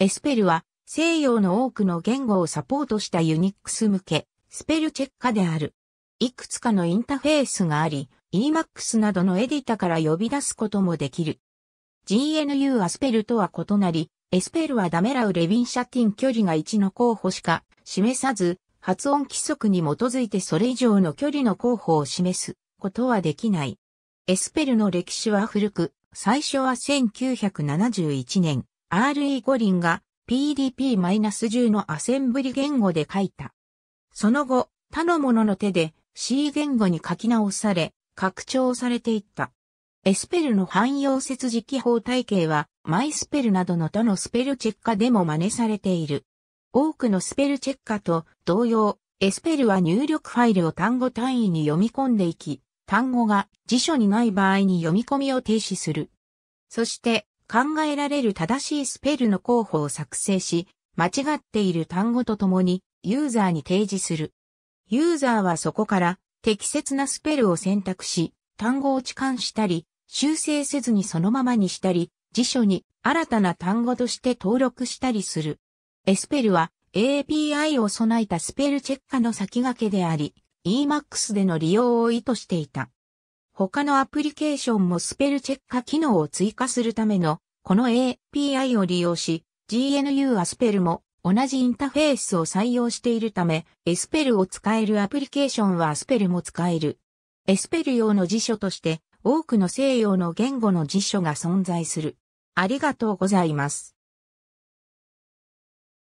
エスペルは西洋の多くの言語をサポートしたユニックス向けスペルチェッカである。いくつかのインターフェースがあり、Emacs などのエディタから呼び出すこともできる。GNU はスペルとは異なり、エスペルはダメラウレビンシャティン距離が1の候補しか示さず、発音規則に基づいてそれ以上の距離の候補を示すことはできない。エスペルの歴史は古く、最初は1971年、R.E. 五輪が PDP-10 のアセンブリ言語で書いた。その後、他の者の手で C 言語に書き直され、拡張されていった。エスペルの汎用接字記法体系は、マイスペルなどの他のスペルチェッカでも真似されている。多くのスペルチェッカと同様、エスペルは入力ファイルを単語単位に読み込んでいき、単語が辞書にない場合に読み込みを停止する。そして、考えられる正しいスペルの候補を作成し、間違っている単語とともにユーザーに提示する。ユーザーはそこから適切なスペルを選択し、単語を置換したり、修正せずにそのままにしたり、辞書に新たな単語として登録したりする。エスペルは API を備えたスペルチェッカの先駆けであり、EMAX での利用を意図していた。他のアプリケーションもスペルチェッカ機能を追加するための、この API を利用し、GNU アスペルも同じインターフェースを採用しているため、エスペルを使えるアプリケーションはアスペルも使える。エスペル用の辞書として、多くの西洋の言語の辞書が存在する。ありがとうございます。